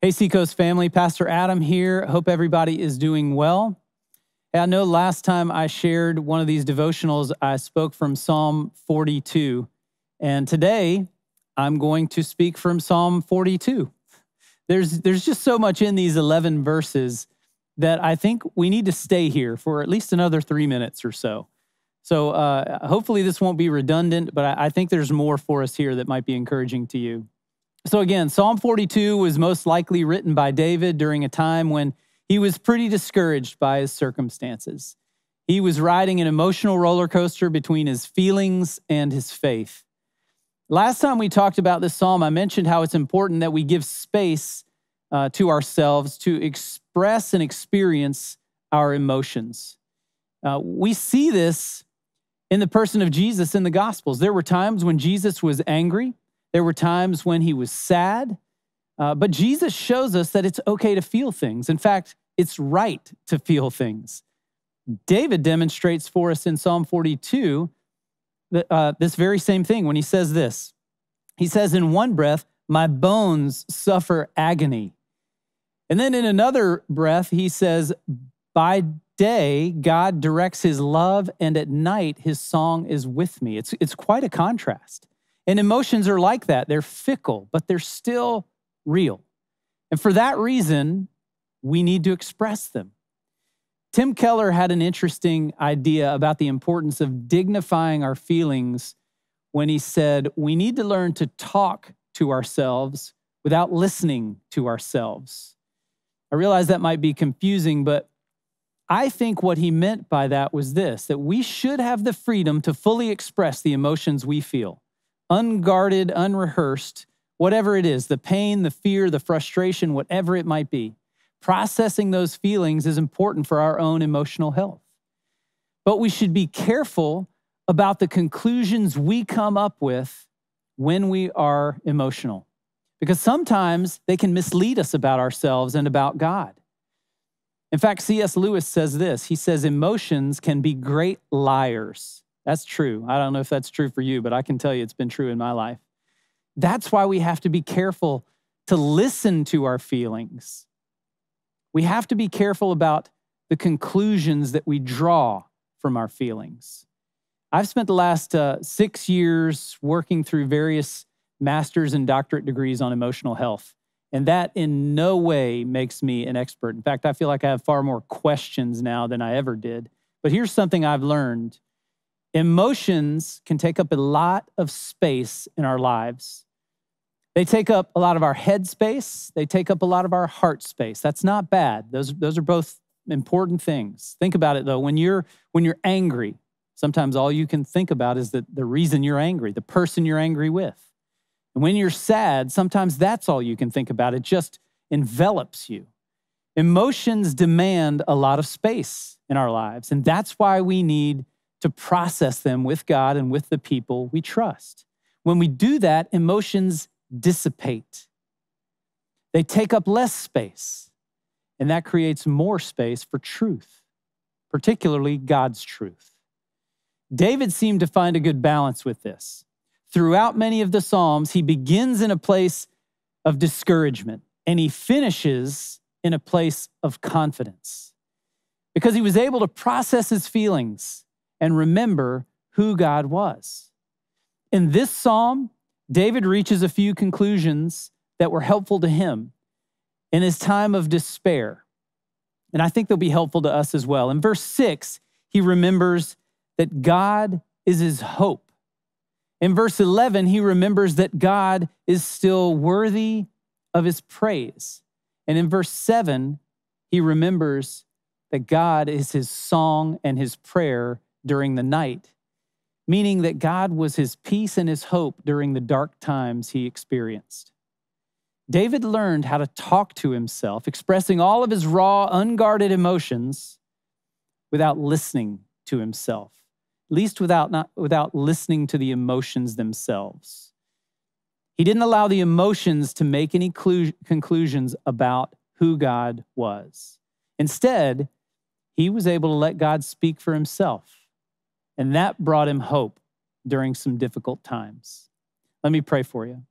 Hey, Seacoast family, Pastor Adam here. Hope everybody is doing well. Hey, I know last time I shared one of these devotionals, I spoke from Psalm 42. And today I'm going to speak from Psalm 42. There's, there's just so much in these 11 verses that I think we need to stay here for at least another three minutes or so. So uh, hopefully this won't be redundant, but I, I think there's more for us here that might be encouraging to you. So, again, Psalm 42 was most likely written by David during a time when he was pretty discouraged by his circumstances. He was riding an emotional roller coaster between his feelings and his faith. Last time we talked about this psalm, I mentioned how it's important that we give space uh, to ourselves to express and experience our emotions. Uh, we see this in the person of Jesus in the Gospels. There were times when Jesus was angry, there were times when he was sad, uh, but Jesus shows us that it's okay to feel things. In fact, it's right to feel things. David demonstrates for us in Psalm 42 that, uh, this very same thing when he says this. He says, In one breath, my bones suffer agony. And then in another breath, he says, By day, God directs his love, and at night, his song is with me. It's, it's quite a contrast. And emotions are like that. They're fickle, but they're still real. And for that reason, we need to express them. Tim Keller had an interesting idea about the importance of dignifying our feelings when he said, We need to learn to talk to ourselves without listening to ourselves. I realize that might be confusing, but I think what he meant by that was this that we should have the freedom to fully express the emotions we feel unguarded, unrehearsed, whatever it is the pain, the fear, the frustration, whatever it might be. Processing those feelings is important for our own emotional health. But we should be careful about the conclusions we come up with when we are emotional, because sometimes they can mislead us about ourselves and about God. In fact, C.S. Lewis says this he says, Emotions can be great liars. That's true. I don't know if that's true for you, but I can tell you it's been true in my life. That's why we have to be careful to listen to our feelings. We have to be careful about the conclusions that we draw from our feelings. I've spent the last uh, six years working through various master's and doctorate degrees on emotional health. And that in no way makes me an expert. In fact, I feel like I have far more questions now than I ever did. But here's something I've learned Emotions can take up a lot of space in our lives. They take up a lot of our head space, they take up a lot of our heart space. That's not bad. Those, those are both important things. Think about it though. When you're when you're angry, sometimes all you can think about is the, the reason you're angry, the person you're angry with. And when you're sad, sometimes that's all you can think about. It just envelops you. Emotions demand a lot of space in our lives, and that's why we need to process them with God and with the people we trust. When we do that, emotions dissipate, they take up less space, and that creates more space for truth, particularly God's truth. David seemed to find a good balance with this. Throughout many of the Psalms, he begins in a place of discouragement and he finishes in a place of confidence because he was able to process his feelings and remember who God was. In this psalm, David reaches a few conclusions that were helpful to him in his time of despair. And I think they'll be helpful to us as well. In verse six, he remembers that God is his hope. In verse 11, he remembers that God is still worthy of his praise. And in verse 7, he remembers that God is his song and his prayer during the night, meaning that God was his peace and his hope during the dark times he experienced. David learned how to talk to himself, expressing all of his raw, unguarded emotions without listening to himself, at least without, not, without listening to the emotions themselves. He didn't allow the emotions to make any clu- conclusions about who God was. Instead, he was able to let God speak for himself and that brought him hope during some difficult times. Let me pray for you.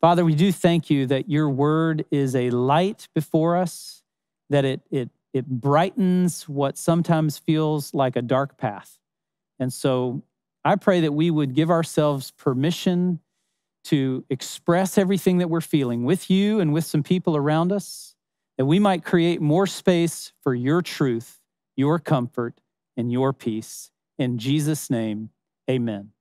Father, we do thank you that your word is a light before us, that it, it, it brightens what sometimes feels like a dark path. And so I pray that we would give ourselves permission to express everything that we're feeling with you and with some people around us, that we might create more space for your truth, your comfort, and your peace. In Jesus' name, amen.